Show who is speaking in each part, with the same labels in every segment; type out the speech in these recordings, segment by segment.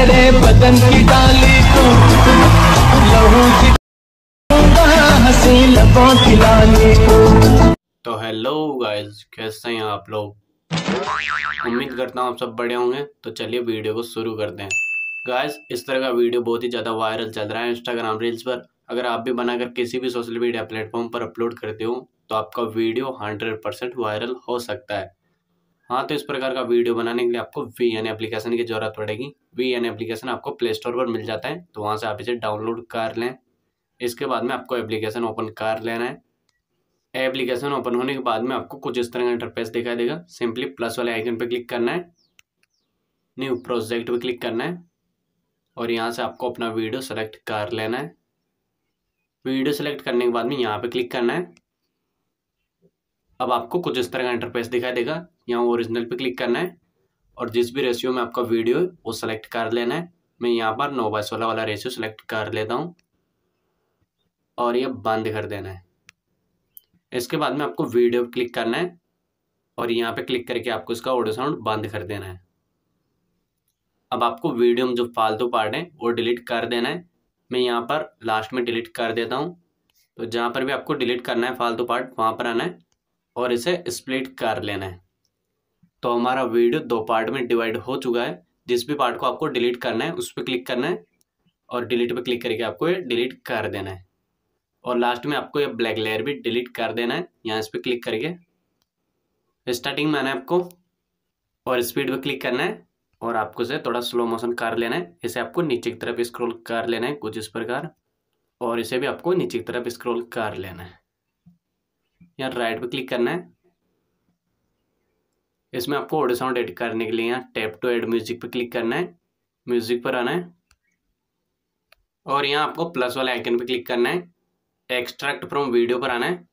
Speaker 1: तेरे बदन की डाली को लहू हंसी लबों की लाली को तो हेलो गाइस कैसे हैं आप लोग उम्मीद करता हूँ आप सब बड़े होंगे तो चलिए वीडियो को शुरू करते हैं गाइस इस तरह का वीडियो बहुत ही ज़्यादा वायरल चल रहा है इंस्टाग्राम रील्स पर अगर आप भी बनाकर किसी भी सोशल मीडिया प्लेटफॉर्म पर अपलोड करते हो तो आपका वीडियो हंड्रेड परसेंट वायरल हो सकता है हाँ तो इस प्रकार का वीडियो बनाने के लिए आपको वी एन एप्लीकेशन की जरूरत पड़ेगी वी एन एप्लीकेशन आपको प्ले स्टोर पर मिल जाता है तो वहाँ से आप इसे डाउनलोड कर लें इसके बाद में आपको एप्लीकेशन ओपन कर लेना है एप्लीकेशन ओपन होने के बाद में आपको कुछ इस तरह का इंटरफेस दिखाई देगा सिंपली प्लस वाले आइकन पर क्लिक करना है न्यू प्रोजेक्ट पर क्लिक करना है और यहाँ से आपको अपना वीडियो सेलेक्ट कर लेना है वीडियो सेलेक्ट करने के बाद में यहाँ पे क्लिक करना है अब आपको कुछ इस तरह का इंटरफेस दिखाई देगा यहाँ ओरिजिनल पे क्लिक करना है और जिस भी रेशियो में आपका वीडियो वो सेलेक्ट कर लेना है मैं यहाँ पर नौ बाय सोलह वाला रेशियो सेलेक्ट कर लेता हूँ और ये बंद कर देना है इसके बाद में आपको वीडियो क्लिक करना है और यहाँ पे क्लिक करके आपको इसका ऑडियो साउंड बंद कर देना है अब आपको वीडियो में जो फालतू पार्ट है वो डिलीट कर देना है मैं यहाँ पर लास्ट में डिलीट कर देता हूँ तो जहाँ पर भी आपको डिलीट करना है फालतू पार्ट वहाँ पर आना है और इसे स्प्लिट कर लेना है तो हमारा वीडियो दो पार्ट में डिवाइड हो चुका है जिस भी पार्ट को आपको डिलीट करना है उस पर क्लिक करना है और डिलीट पर क्लिक करके आपको ये डिलीट कर देना है और लास्ट में आपको ये ब्लैक लेयर भी डिलीट कर देना है यहाँ इस पर क्लिक करके स्टार्टिंग में आना है आपको और स्पीड पर क्लिक करना है और आपको इसे थोड़ा स्लो मोशन कर लेना है इसे आपको नीचे की तरफ स्क्रॉल कर लेना है कुछ इस प्रकार और इसे भी आपको नीचे की तरफ स्क्रॉल कर लेना है यहाँ राइट पर क्लिक करना है इसमें आपको ऑडियो साउंड एड करने के लिए यहाँ टैप टू एड म्यूजिक पर क्लिक करना है म्यूजिक पर आना है और यहाँ आपको प्लस वाले आइकन पर क्लिक करना है एक्सट्रैक्ट फ्रॉम वीडियो पर आना है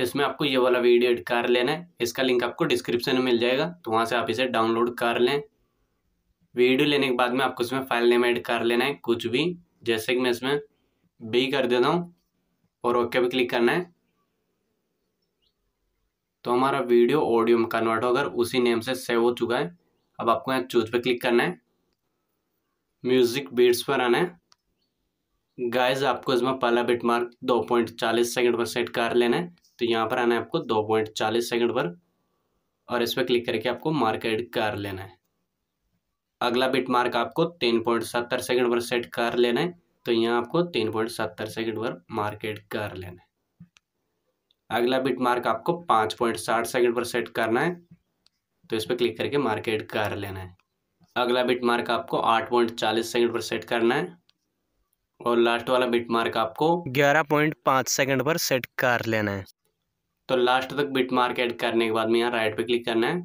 Speaker 1: इसमें आपको ये वाला वीडियो एड कर लेना है इसका लिंक आपको डिस्क्रिप्शन में मिल जाएगा तो वहाँ से आप इसे डाउनलोड कर लें वीडियो लेने के बाद में आपको इसमें फाइल नेम ऐड कर लेना है कुछ भी जैसे कि मैं इसमें बी कर देता हूँ और ओके पर क्लिक करना है तो हमारा वीडियो ऑडियो में कन्वर्ट होकर उसी नेम से सेव हो चुका है अब आपको यहाँ चूज पे क्लिक करना है म्यूजिक बीट्स पर आना है गाइज आपको इसमें पहला बिट मार्क दो पॉइंट चालीस सेकेंड पर सेट कर लेना है तो यहाँ पर आना है आपको दो पॉइंट चालीस सेकेंड पर और इस पर क्लिक करके आपको मार्क एड कर लेना है अगला बिट मार्क आपको तीन पॉइंट सत्तर सेकेंड पर सेट कर लेना है तो यहाँ आपको तीन पॉइंट सत्तर सेकेंड पर मार्क एड कर लेना है अगला बिट मार्क आपको पाँच पॉइंट साठ सेकेंड पर सेट करना है तो इस पर क्लिक करके मार्केट कर लेना है अगला बिट मार्क आपको आठ पॉइंट चालीस सेकेंड पर सेट करना है और लास्ट वाला बिट मार्क आपको ग्यारह पॉइंट पाँच सेकेंड पर सेट कर लेना है तो लास्ट तक बिट मार्क ऐड करने के बाद में यहाँ राइट पे क्लिक करना है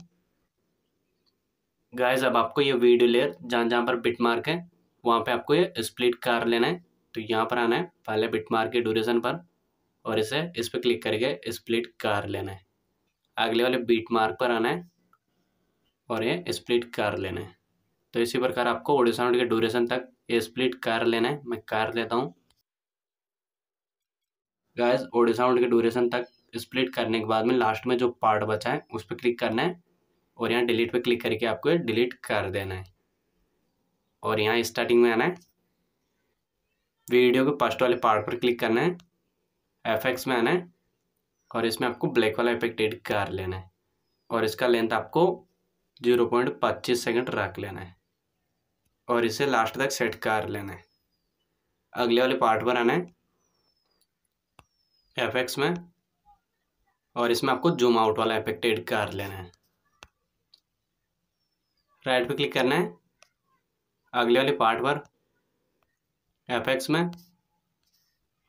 Speaker 1: गाइस अब आपको ये वीडियो लेयर जहाँ जहाँ पर बिट मार्क है वहाँ पे आपको ये स्प्लिट कर लेना है तो यहाँ पर आना है पहले बिट मार्क के ड्यूरेशन पर और इसे इस पर क्लिक करके स्प्लिट कर लेना है अगले वाले बीट मार्क पर आना है और ये स्प्लिट कर लेना है तो इसी प्रकार आपको ऑडियो साउंड के ड्यूरेशन तक ये स्प्लिट कर लेना है मैं कर लेता हूँ गाइस ऑडियो साउंड के ड्यूरेशन तक स्प्लिट करने के बाद में लास्ट में जो पार्ट बचा है उस पर क्लिक करना है और यहाँ डिलीट पे क्लिक करके आपको ये डिलीट कर देना है और यहाँ स्टार्टिंग में आना है वीडियो के फर्स्ट वाले पार्ट पर क्लिक करना है एफ में आना है और इसमें आपको ब्लैक वाला इफेक्ट एड कर लेना है और इसका लेंथ आपको जीरो पॉइंट पच्चीस सेकेंड रख लेना है और इसे लास्ट तक सेट कर लेना है अगले वाले पार्ट पर आना है एफ में और इसमें आपको जूम आउट वाला इफेक्ट एड कर लेना है राइट पे क्लिक करना है अगले वाले पार्ट पर एफ में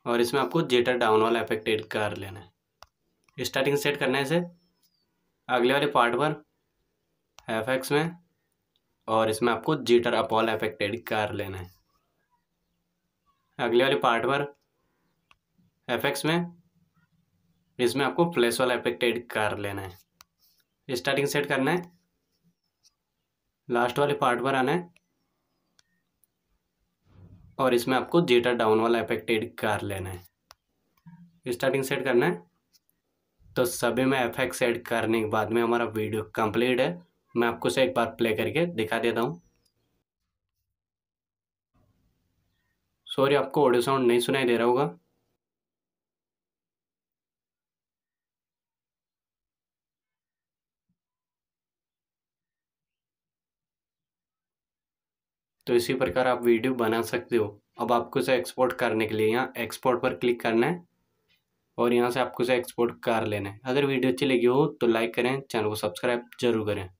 Speaker 1: और इसमें आपको जेटर डाउन वाला इफेक्ट एड कर लेना है स्टार्टिंग सेट करना है इसे अगले वाले पार्ट पर एफ एक्स में और इसमें आपको जीटर अपॉल इफेक्ट एड कर लेना है अगले वाले पार्ट पर एफ एक्स में इसमें आपको फ्लैश वाला इफेक्ट एड कर लेना है स्टार्टिंग सेट करना है लास्ट वाले पार्ट पर आना है और इसमें आपको जेटा डाउन वाला इफेक्ट एड कर लेना है स्टार्टिंग सेट करना है तो सभी में एफेक्ट एड करने के बाद में हमारा वीडियो कंप्लीट है मैं आपको से एक बार प्ले करके दिखा देता हूँ सॉरी आपको ऑडियो साउंड नहीं सुनाई दे रहा होगा तो इसी प्रकार आप वीडियो बना सकते हो अब आपको इसे एक्सपोर्ट करने के लिए यहाँ एक्सपोर्ट पर क्लिक करना है और यहाँ से आपको इसे एक्सपोर्ट कर लेना है अगर वीडियो अच्छी लगी हो तो लाइक करें चैनल को सब्सक्राइब जरूर करें